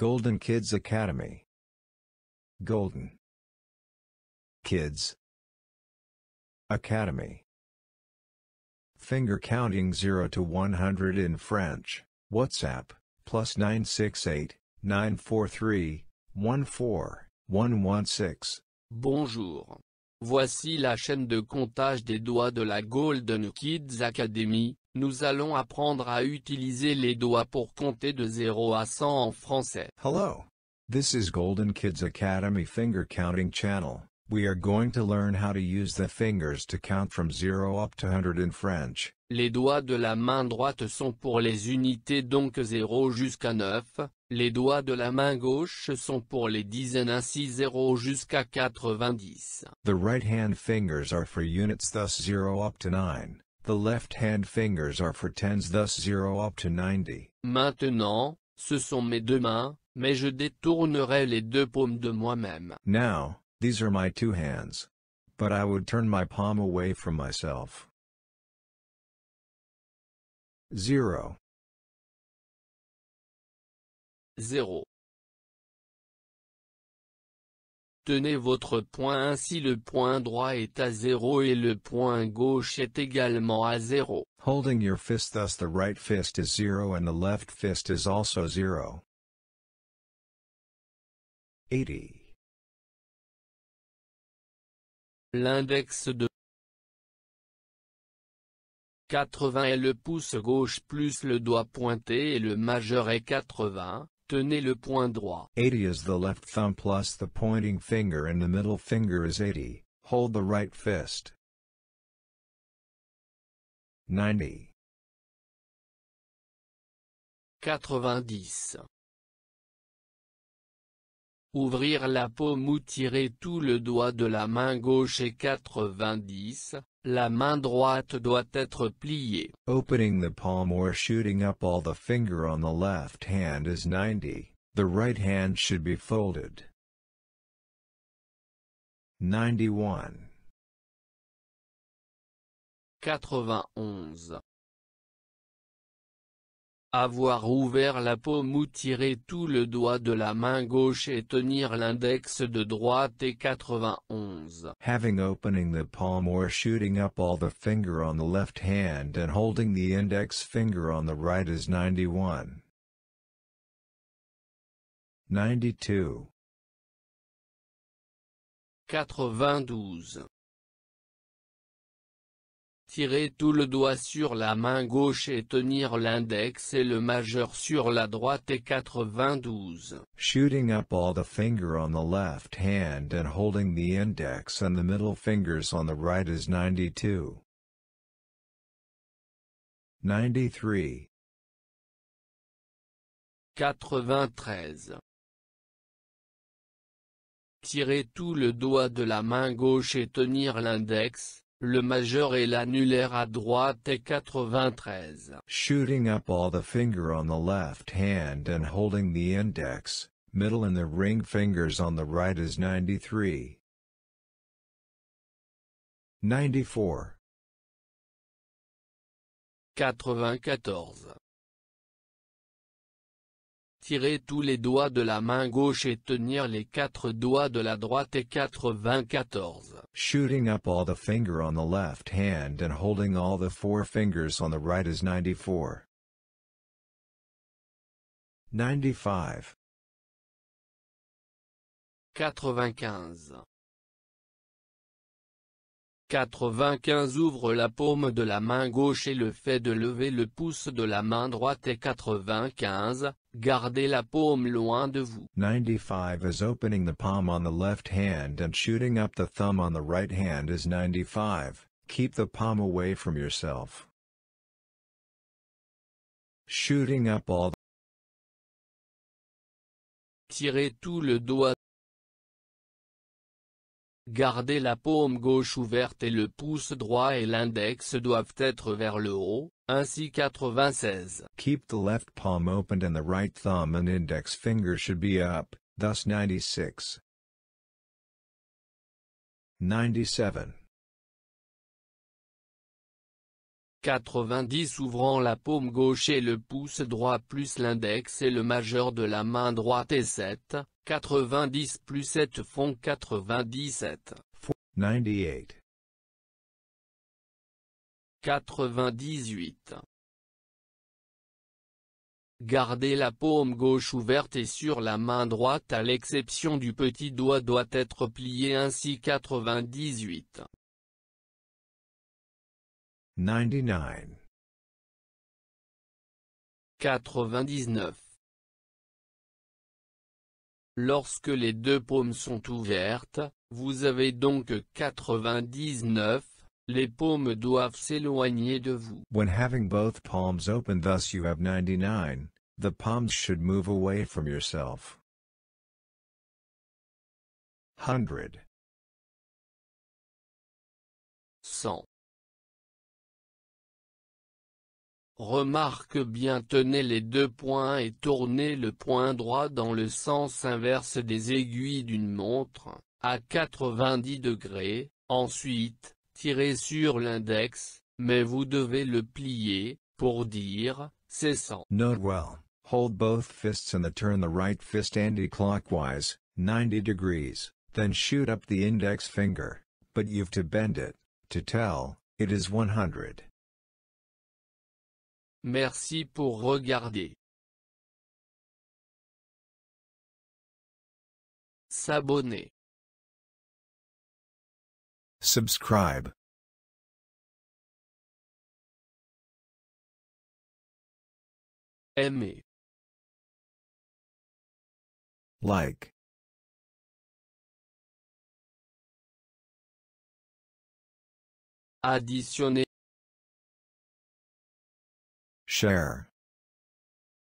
Golden Kids Academy. Golden Kids Academy. Finger counting 0 to 100 in French, WhatsApp, plus 968 943 Bonjour. Voici la chaîne de comptage des doigts de la Golden Kids Academy, Nous allons apprendre à utiliser les doigts pour compter de 0 à 100 en français. Hello. This is Golden Kids Academy Finger Counting Channel. We are going to learn how to use the fingers to count from 0 up to 100 in French. Les doigts de la main droite sont pour les unités donc 0 jusqu'à 9, les doigts de la main gauche sont pour les dizaines ainsi 0 jusqu'à 90. The right hand fingers are for units thus 0 up to 9. The left-hand fingers are for tens thus 0 up to 90. Maintenant, ce sont mes deux mains, mais je détournerai les deux paumes de moi-même. Now, these are my two hands. But I would turn my palm away from myself. 0 0 Tenez votre point ainsi le point droit est à 0 et le point gauche est également à 0. Holding your fist thus the right fist is 0 and the left fist is also 0. 80. L'index de 80 est le pouce gauche plus le doigt pointé et le majeur est 80, Tenez le point droit. 80 is the left thumb plus the pointing finger and the middle finger is 80. Hold the right fist. 90 90 Ouvrir la paume ou tirer tout le doigt de la main gauche est 90, la main droite doit être pliée. Opening the palm or shooting up all the finger on the left hand is 90. The right hand should be folded. 91. 91 avoir ouvert la paume ou tirer tout le doigt de la main gauche et tenir l'index de droite est 91. Having opening the palm or shooting up all the finger on the left hand and holding the index finger on the right is 91. 92. 92. Tirer tout le doigt sur la main gauche et tenir l'index et le majeur sur la droite est 92. Shooting up all the finger on the left hand and holding the index and the middle fingers on the right is 92. 93. 93. Tirer tout le doigt de la main gauche et tenir l'index, le majeur et l'annulaire à droite est 93. Shooting up all the finger on the left hand and holding the index, middle and the ring fingers on the right is 93. 94. 94 tirer tous les doigts de la main gauche et tenir les quatre doigts de la droite et 94. Shooting up all the finger on the left hand and holding all the four fingers on the right is 94. 95. 95. 95 ouvre la paume de la main gauche et le fait de lever le pouce de la main droite est 95, gardez la paume loin de vous. 95 is opening the palm on the left hand and shooting up the thumb on the right hand is 95, keep the palm away from yourself. Shooting up all the Tirez tout le doigt Gardez la paume gauche ouverte et le pouce droit et l'index doivent être vers le haut, ainsi 96. Keep the left palm open and the right thumb and index finger should be up, thus 96. 97. 90 ouvrant la paume gauche et le pouce droit plus l'index et le majeur de la main droite et 7, 90 plus 7 font 97. 98. 98. Garder la paume gauche ouverte et sur la main droite à l'exception du petit doigt doit être plié ainsi 98. 99 99. Lorsque les deux paumes sont ouvertes, vous avez donc 99, les paumes doivent s'éloigner de vous. When having both palms open thus you have 99, the palms should move away from yourself. 100 100 Remarque bien tenez les deux points et tournez le point droit dans le sens inverse des aiguilles d'une montre, à 90 degrés, ensuite, tirez sur l'index, mais vous devez le plier, pour dire, c'est 100. Note well, hold both fists and the turn the right fist anti-clockwise, 90 degrees, then shoot up the index finger, but you've to bend it, to tell, it is 100. Merci pour regarder. S'abonner. Subscribe. Aimer. Like. Additionner. Share